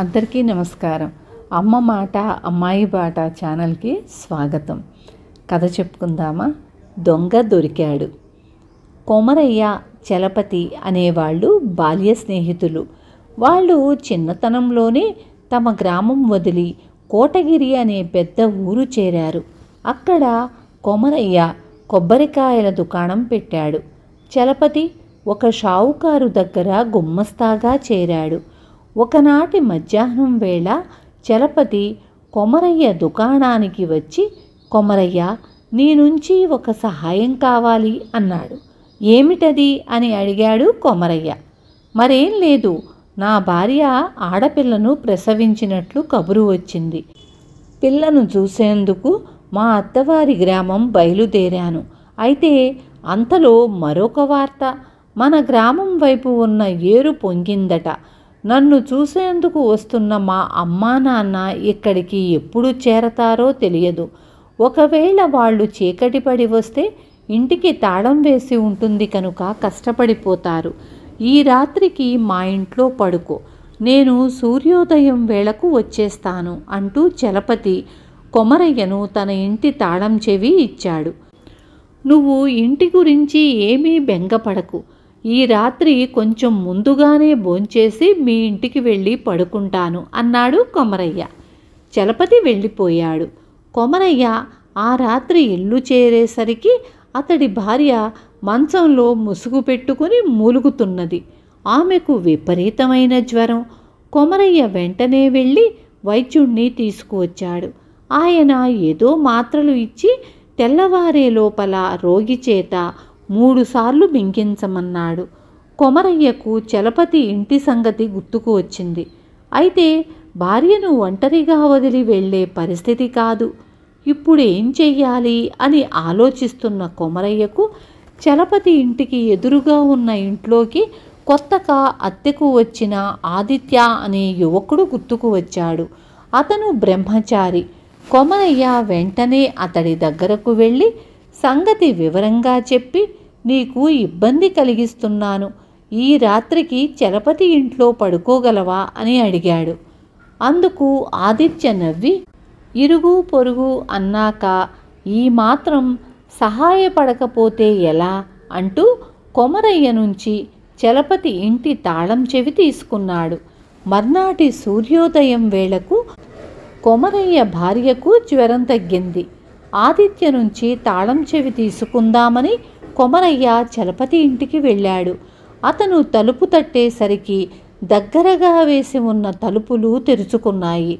అందరికీ నమస్కారం అమ్మ మాట అమ్మాయి బాట ఛానల్కి స్వాగతం కథ చెప్పుకుందామా దొంగ దొరికాడు కోమరయ్య చలపతి అనేవాళ్ళు బాల్య స్నేహితులు వాళ్ళు చిన్నతనంలోనే తమ గ్రామం వదిలి కోటగిరి అనే పెద్ద ఊరు చేరారు అక్కడ కొమరయ్య కొబ్బరికాయల దుకాణం పెట్టాడు చలపతి ఒక షావుకారు దగ్గర గుమ్మస్తాగా చేరాడు ఒకనాటి మధ్యాహ్నం వేళ చలపతి కొమరయ్య దుకాణానికి వచ్చి కొమరయ్య నీ నుంచి ఒక సహాయం కావాలి అన్నాడు ఏమిటది అని అడిగాడు కొమరయ్య మరేం లేదు నా భార్య ఆడపిల్లను ప్రసవించినట్లు కబురు వచ్చింది పిల్లను చూసేందుకు మా అత్తవారి గ్రామం బయలుదేరాను అయితే అంతలో మరొక వార్త మన గ్రామం వైపు ఉన్న ఏరు పొంగిందట నన్ను చూసేందుకు వస్తున్న మా అమ్మా నాన్న ఇక్కడికి ఎప్పుడు చేరతారో తెలియదు ఒకవేళ వాళ్ళు చీకటి పడి వస్తే ఇంటికి తాళం వేసి ఉంటుంది కనుక కష్టపడిపోతారు ఈ రాత్రికి మా ఇంట్లో పడుకో నేను సూర్యోదయం వేళకు వచ్చేస్తాను అంటూ చలపతి కొమరయ్యను తన ఇంటి తాళం చెవి ఇచ్చాడు నువ్వు ఇంటి గురించి ఏమీ బెంగపడకు ఈ రాత్రి కొంచెం ముందుగానే భోంచేసి మీ ఇంటికి వెళ్ళి పడుకుంటాను అన్నాడు కొమరయ్య చలపతి వెళ్ళిపోయాడు కొమరయ్య ఆ రాత్రి ఇల్లు చేరేసరికి అతడి భార్య మంచంలో ముసుగు పెట్టుకుని మూలుగుతున్నది ఆమెకు విపరీతమైన జ్వరం కొమరయ్య వెంటనే వెళ్ళి వైద్యుణ్ణి తీసుకువచ్చాడు ఆయన ఏదో మాత్రలు ఇచ్చి తెల్లవారే లోపల రోగి చేత మూడుసార్లు బింకించమన్నాడు కొమరయ్యకు చలపతి ఇంటి సంగతి గుర్తుకు వచ్చింది అయితే భార్యను ఒంటరిగా వదిలి వెళ్లే పరిస్థితి కాదు ఇప్పుడు ఏం చెయ్యాలి అని ఆలోచిస్తున్న కొమరయ్యకు చలపతి ఇంటికి ఎదురుగా ఉన్న ఇంట్లోకి కొత్తగా అత్తెకు వచ్చిన ఆదిత్య అనే యువకుడు గుర్తుకు వచ్చాడు అతను బ్రహ్మచారి కొమరయ్య వెంటనే అతడి దగ్గరకు వెళ్ళి సంగతి వివరంగా చెప్పి నీకు ఇబ్బంది కలిగిస్తున్నాను ఈ రాత్రికి చలపతి ఇంట్లో పడుకోగలవా అని అడిగాడు అందుకు ఆదిత్య నవ్వి ఇరుగు పొరుగు అన్నాక ఈ మాత్రం సహాయపడకపోతే ఎలా అంటూ కొమరయ్య నుంచి చలపతి ఇంటి తాళం చెవి తీసుకున్నాడు మర్నాటి సూర్యోదయం వేళకు కొమరయ్య భార్యకు జ్వరం తగ్గింది ఆదిత్య నుంచి తాళం చెవి తీసుకుందామని కొమరయ్య చలపతి ఇంటికి వెళ్ళాడు అతను తలుపు తట్టేసరికి దగ్గరగా వేసి ఉన్న తలుపులు తెరుచుకున్నాయి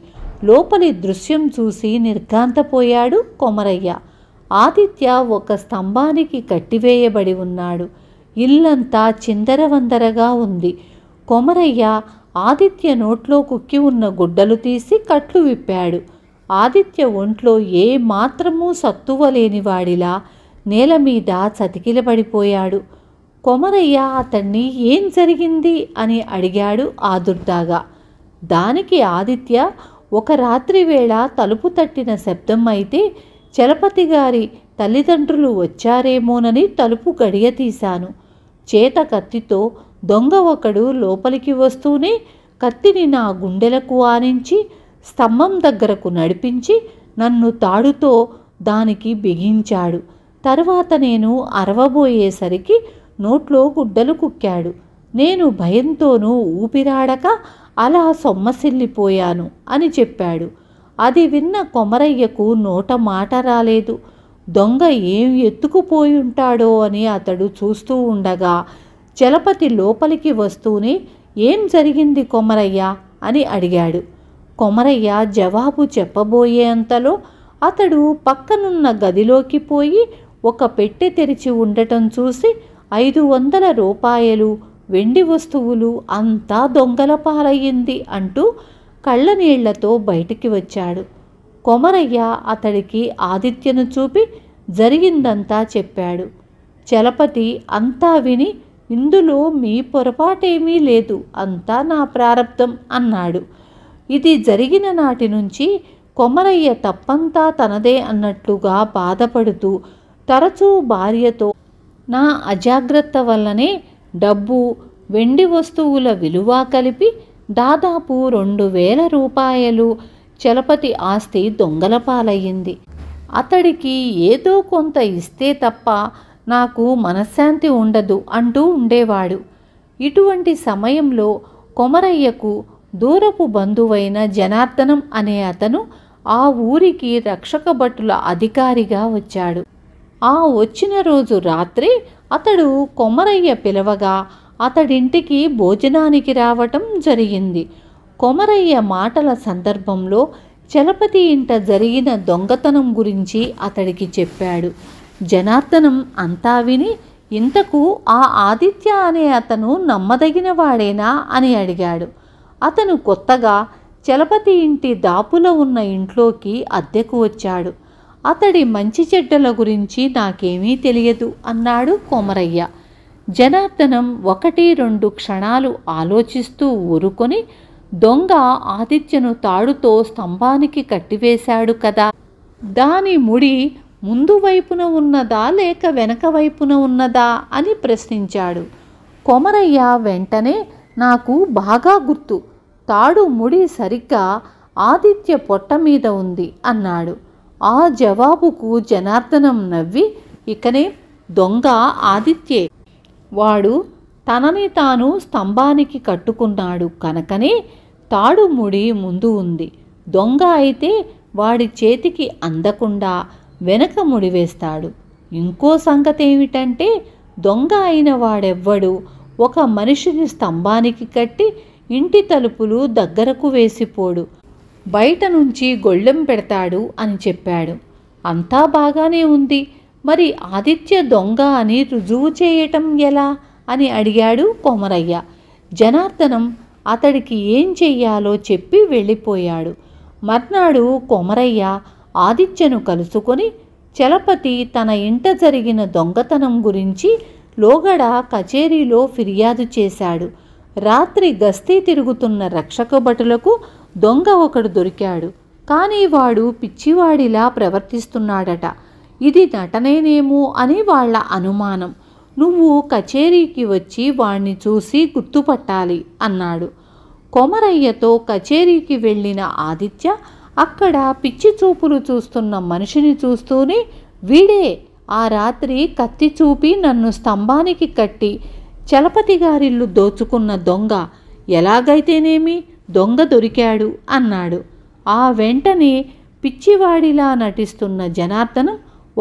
లోపలి దృశ్యం చూసి నిర్ఘాంతపోయాడు కొమరయ్య ఆదిత్య ఒక స్తంభానికి కట్టివేయబడి ఉన్నాడు ఇల్లంతా చిందరవందరగా ఉంది కొమరయ్య ఆదిత్య నోట్లో కుక్కి ఉన్న గుడ్డలు తీసి కట్లు విప్పాడు ఆదిత్య ఒంట్లో ఏ మాత్రమూ సత్తువ లేనివాడిలా నేల మీద చతికిలబడిపోయాడు కొమరయ్య అతన్ని ఏం జరిగింది అని అడిగాడు ఆదుర్దాగా దానికి ఆదిత్య ఒక రాత్రి వేళ తలుపు తట్టిన శబ్దం అయితే చలపతి గారి తల్లిదండ్రులు వచ్చారేమోనని తలుపు గడియ తీశాను చేత కత్తితో దొంగ ఒకడు లోపలికి వస్తూనే కత్తిని నా గుండెలకు ఆనించి స్తంభం దగ్గరకు నడిపించి నన్ను తాడుతో దానికి బిగించాడు తర్వాత నేను అరవబోయేసరికి నోట్లో గుడ్డలు కుక్కాడు నేను భయంతోనూ ఊపిరాడక అలా సొమ్మసిల్లిపోయాను అని చెప్పాడు అది విన్న కొమరయ్యకు నోట మాట రాలేదు దొంగ ఏం ఎత్తుకుపోయి ఉంటాడో అని అతడు చూస్తూ ఉండగా చలపతి లోపలికి వస్తూనే ఏం జరిగింది కొమరయ్య అని అడిగాడు కొమరయ్య జవాబు చెప్పబోయేంతలో అతడు పక్కనున్న గదిలోకి పోయి ఒక పెట్టె తెరిచి ఉండటం చూసి ఐదు వందల రూపాయలు వెండి వస్తువులు అంతా దొంగల పాలయ్యింది అంటూ కళ్ళనీళ్లతో బయటికి వచ్చాడు కొమరయ్య అతడికి ఆదిత్యను చూపి జరిగిందంతా చెప్పాడు చలపతి అంతా విని ఇందులో మీ పొరపాటేమీ లేదు అంతా నా ప్రారంధం అన్నాడు ఇది జరిగిన నాటి నుంచి కొమరయ్య తప్పంతా తనదే అన్నట్లుగా బాధపడుతూ తరచూ భార్యతో నా అజాగ్రత్త వల్లనే డబ్బు వెండి వస్తువుల విలువ కలిపి దాదాపు రెండు వేల రూపాయలు చలపతి ఆస్తి దొంగల పాలయ్యింది అతడికి ఏదో కొంత ఇస్తే తప్ప నాకు మనశ్శాంతి ఉండదు అంటూ ఉండేవాడు ఇటువంటి సమయంలో కొమరయ్యకు దూరపు బంధువైన జనార్దనం అనే అతను ఆ ఊరికి రక్షక భటుల అధికారిగా వచ్చాడు ఆ వచ్చిన రోజు రాత్రి అతడు కొమరయ్య పిలవగా అతడింటికి భోజనానికి రావటం జరిగింది కొమరయ్య మాటల సందర్భంలో చలపతి ఇంట జరిగిన దొంగతనం గురించి అతడికి చెప్పాడు జనార్దనం అంతా విని ఇంతకు ఆ ఆదిత్య అనే అతను నమ్మదగిన వాడేనా అని అడిగాడు అతను కొత్తగా చలపతి ఇంటి దాపులో ఉన్న ఇంట్లోకి అద్దెకు వచ్చాడు అతడి మంచి చెడ్డల గురించి నాకేమీ తెలియదు అన్నాడు కోమరయ్య జనార్దనం ఒకటి రెండు క్షణాలు ఆలోచిస్తూ ఊరుకొని దొంగ ఆదిత్యను తాడుతో స్తంభానికి కట్టివేశాడు కదా దాని ముడి ముందు వైపున ఉన్నదా లేక వెనక వైపున ఉన్నదా అని ప్రశ్నించాడు కొమరయ్య వెంటనే నాకు బాగా గుర్తు తాడు ముడి సరిగ్గా ఆదిత్య పొట్ట మీద ఉంది అన్నాడు ఆ జవాబుకు జనార్దనం నవ్వి ఇకనే దొంగ ఆదిత్యే వాడు తనని తాను స్తంభానికి కట్టుకున్నాడు కనుకనే తాడు ముడి ముందు ఉంది దొంగ అయితే వాడి చేతికి అందకుండా వెనక ముడివేస్తాడు ఇంకో సంగతి ఏమిటంటే దొంగ అయిన వాడెవ్వడు ఒక మనిషిని స్తంభానికి కట్టి ఇంటి తలుపులు దగ్గరకు వేసిపోడు బయట నుంచి గొళ్ళెం పెడతాడు అని చెప్పాడు అంతా బాగానే ఉంది మరి ఆదిత్య దొంగ అని రుజువు చేయటం ఎలా అని అడిగాడు కోమరయ్య జనార్దనం అతడికి ఏం చెయ్యాలో చెప్పి వెళ్ళిపోయాడు మర్నాడు కొమరయ్య ఆదిత్యను కలుసుకొని చలపతి తన ఇంట జరిగిన దొంగతనం గురించి లోగడ కచేరీలో ఫిర్యాదు చేశాడు రాత్రి గస్తీ తిరుగుతున్న రక్షక భటులకు దొంగ ఒకడు దొరికాడు కానీ వాడు పిచ్చివాడిలా ప్రవర్తిస్తున్నాడట ఇది నటనేనేమో అని వాళ్ళ అనుమానం నువ్వు కచేరీకి వచ్చి వాణ్ణి చూసి గుర్తుపట్టాలి అన్నాడు కొమరయ్యతో కచేరీకి వెళ్ళిన ఆదిత్య అక్కడ పిచ్చి చూపులు చూస్తున్న మనిషిని చూస్తూనే వీడే ఆ రాత్రి కత్తి చూపి నన్ను స్తంభానికి కట్టి చలపతి గారిల్లు దోచుకున్న దొంగ ఎలాగైతేనేమి దొంగ దొరికాడు అన్నాడు ఆ వెంటనే పిచ్చివాడిలా నటిస్తున్న జనార్దన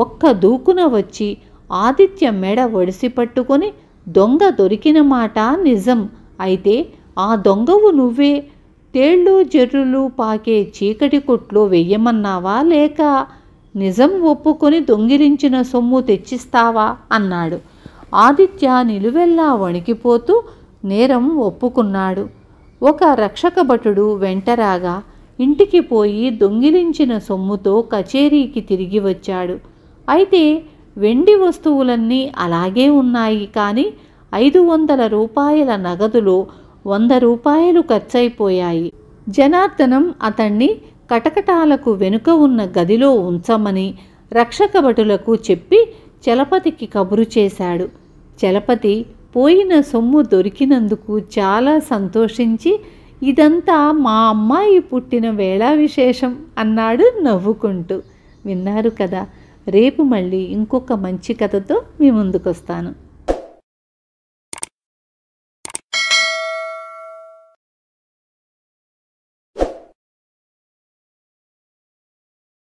ఒక్క దూకున వచ్చి ఆదిత్య మెడ ఒడిసి పట్టుకొని దొంగ దొరికిన మాట నిజం అయితే ఆ దొంగవు నువ్వే తేళ్ళు జర్రులు పాకే చీకటి కొట్లో వెయ్యమన్నావా లేక నిజం ఒప్పుకొని దొంగిలించిన సొమ్ము తెచ్చిస్తావా అన్నాడు ఆదిత్య నిలువెల్లా వణికిపోతూ నేరం ఒప్పుకున్నాడు ఒక రక్షక భటుడు వెంటరాగా ఇంటికి పోయి దొంగిలించిన సొమ్ముతో కచేరీకి తిరిగి వచ్చాడు అయితే వెండి వస్తువులన్నీ అలాగే ఉన్నాయి కానీ ఐదు వందల రూపాయల నగదులో వంద రూపాయలు ఖర్చయిపోయాయి జనార్దనం అతన్ని కటకటాలకు వెనుక ఉన్న గదిలో ఉంచమని భటులకు చెప్పి చలపతికి కబురు చేశాడు చలపతి పోయిన సొమ్ము దొరికినందుకు చాలా సంతోషించి ఇదంతా మా అమ్మాయి పుట్టిన వేళా విశేషం అన్నాడు నవ్వుకుంటూ విన్నారు కదా రేపు మళ్ళీ ఇంకొక మంచి కథతో మీ ముందుకొస్తాను